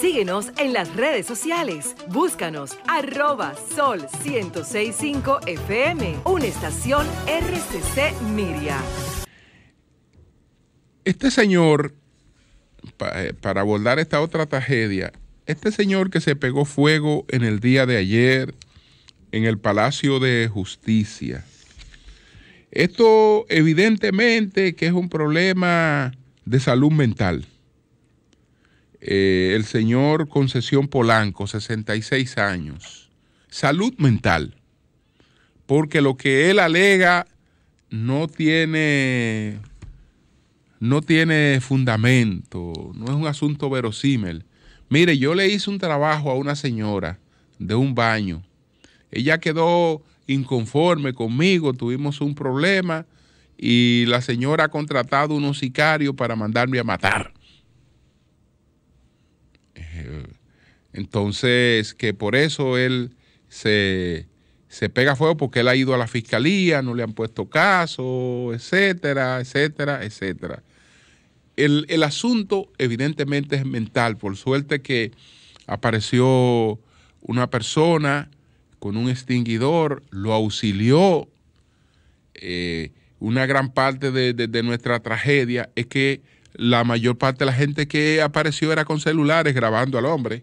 Síguenos en las redes sociales. Búscanos arroba sol 1065 FM, una estación RCC Miria. Este señor, eh, para abordar esta otra tragedia, este señor que se pegó fuego en el día de ayer en el Palacio de Justicia. Esto evidentemente que es un problema de salud mental eh, el señor Concesión Polanco, 66 años. Salud mental, porque lo que él alega no tiene, no tiene fundamento, no es un asunto verosímil. Mire, yo le hice un trabajo a una señora de un baño. Ella quedó inconforme conmigo, tuvimos un problema y la señora ha contratado unos sicarios para mandarme a matar. Entonces, que por eso él se, pega fuego porque él ha ido a la fiscalía, no le han puesto caso, etcétera, etcétera, etcétera. El, asunto evidentemente es mental. Por suerte que apareció una persona con un extinguidor, lo auxilió. Eh, una gran parte de nuestra tragedia es que la mayor parte de la gente que apareció era con celulares grabando al hombre,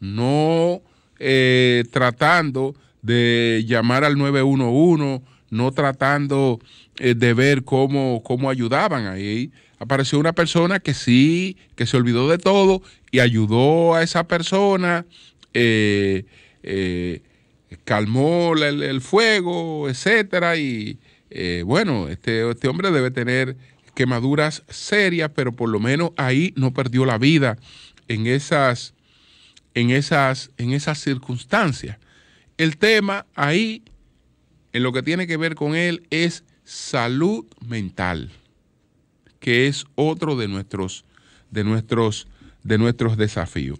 no eh, tratando de llamar al 911, no tratando eh, de ver cómo, ayudaban ahí. Apareció una persona que sí, que se olvidó de todo y ayudó a esa persona, eh, calmó el, fuego, etcétera, y bueno, este, este hombre debe tener quemaduras serias, pero por lo menos ahí no perdió la vida en esas, en esas, en esas circunstancias. El tema ahí, en lo que tiene que ver con él, es salud mental, que es otro de nuestros, de nuestros, de nuestros desafíos.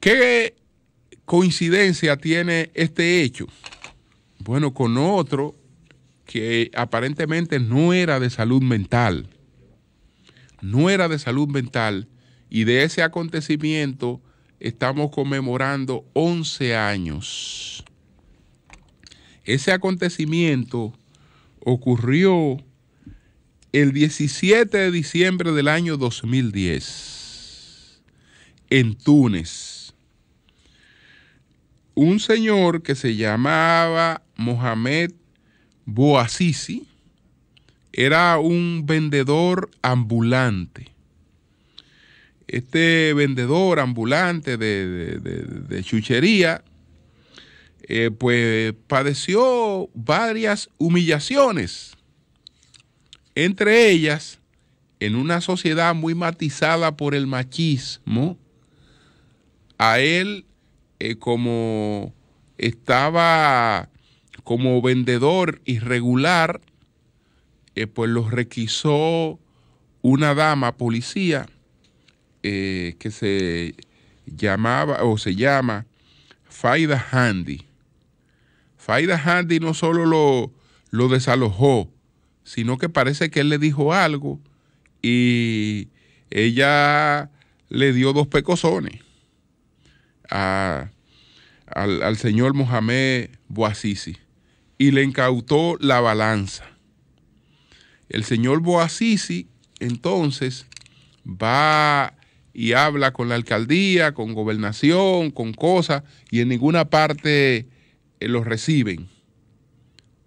¿Qué coincidencia tiene este hecho? Bueno, con otro que aparentemente no era de salud mental. No era de salud mental. Y de ese acontecimiento estamos conmemorando 11 años. Ese acontecimiento ocurrió el 17 de diciembre del año 2010 en Túnez. Un señor que se llamaba Mohamed Boasisi era un vendedor ambulante. Este vendedor ambulante de, chuchería, eh, pues padeció varias humillaciones, entre ellas en una sociedad muy matizada por el machismo, a él eh, como estaba como vendedor irregular, eh, pues lo requisó una dama policía eh, que se llamaba o se llama Faida Handy. Faida Handy no solo lo, desalojó, sino que parece que él le dijo algo y ella le dio dos pecosones al, señor Mohamed Bouazizi y le incautó la balanza. El señor Boasisi entonces va y habla con la alcaldía, con gobernación, con cosas, y en ninguna parte eh, los reciben.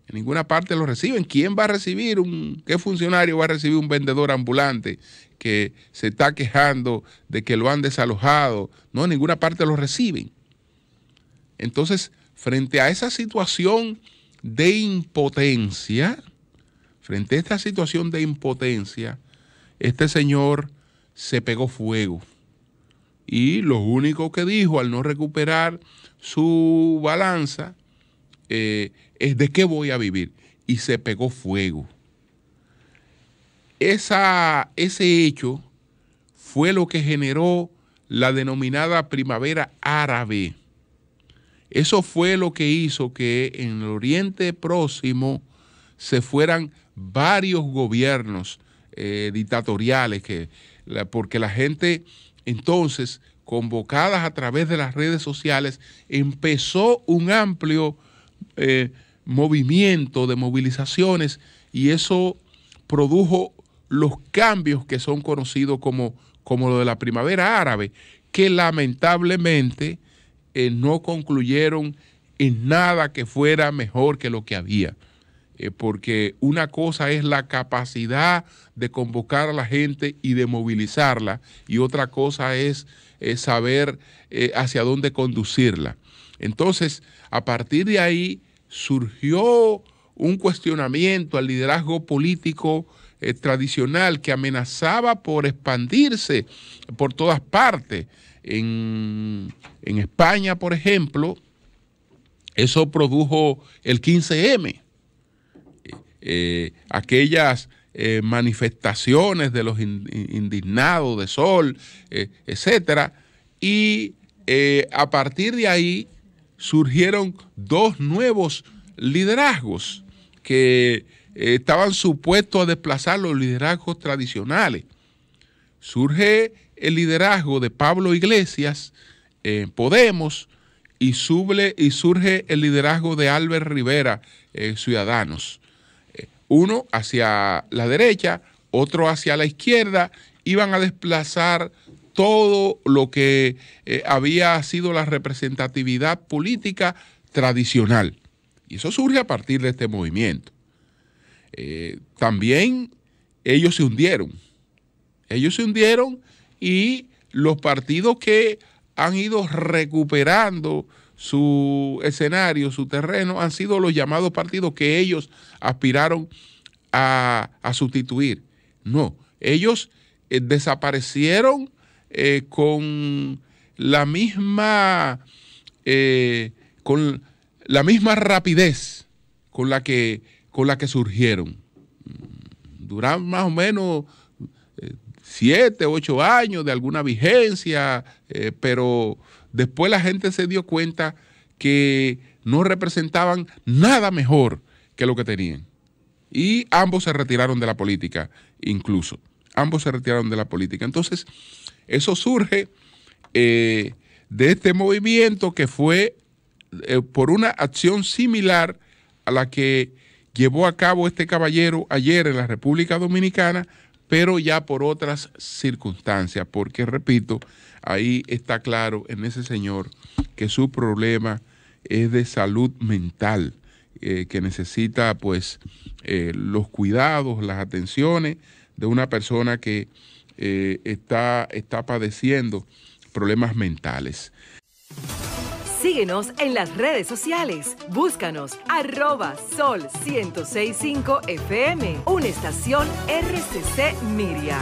En ninguna parte los reciben. ¿Quién va a recibir un, qué funcionario va a recibir un vendedor ambulante que se está quejando de que lo han desalojado? No, en ninguna parte los reciben. Entonces, frente a esa situación de impotencia, frente a esta situación de impotencia, este señor se pegó fuego. Y lo único que dijo al no recuperar su balanza eh, es de qué voy a vivir. Y se pegó fuego. Esa, ese hecho fue lo que generó la denominada primavera árabe eso fue lo que hizo que en el Oriente Próximo se fueran varios gobiernos eh, dictatoriales, que, porque la gente entonces, convocadas a través de las redes sociales, empezó un amplio eh, movimiento de movilizaciones y eso produjo los cambios que son conocidos como, como lo de la primavera árabe, que lamentablemente eh, no concluyeron en nada que fuera mejor que lo que había. Eh, porque una cosa es la capacidad de convocar a la gente y de movilizarla, y otra cosa es saber eh, hacia dónde conducirla. Entonces, a partir de ahí surgió un cuestionamiento al liderazgo político tradicional que amenazaba por expandirse por todas partes. En, España, por ejemplo, eso produjo el 15M, eh, eh, aquellas eh, manifestaciones de los indignados de Sol, etcétera, y a partir de ahí surgieron dos nuevos liderazgos que estaban supuestos a desplazar los liderazgos tradicionales. Surge el liderazgo de Pablo Iglesias en eh, Podemos y, suble, y surge el liderazgo de Albert Rivera, eh, Ciudadanos. Eh, uno hacia la derecha, otro hacia la izquierda, iban a desplazar todo lo que había sido la representatividad política tradicional. Y eso surge a partir de este movimiento. también ellos se hundieron. Ellos se hundieron y los partidos que han ido recuperando su escenario, su terreno, han sido los llamados partidos que ellos aspiraron a, sustituir. No, ellos eh, desaparecieron eh, con la misma eh, con la misma rapidez con la que con la que surgieron. Duran más o menos siete, ocho años de alguna vigencia, eh, pero después la gente se dio cuenta que no representaban nada mejor que lo que tenían. Y ambos se retiraron de la política, incluso. Ambos se retiraron de la política. Entonces, eso surge eh, de este movimiento que fue eh, por una acción similar a la que llevó a cabo este caballero ayer en la República Dominicana pero ya por otras circunstancias, porque repito, ahí está claro en ese señor que su problema es de salud mental, eh, que necesita pues eh, los cuidados, las atenciones de una persona que eh, está, está padeciendo problemas mentales. Síguenos en las redes sociales. Búscanos arroba sol 1065 FM, una estación RCC Miria.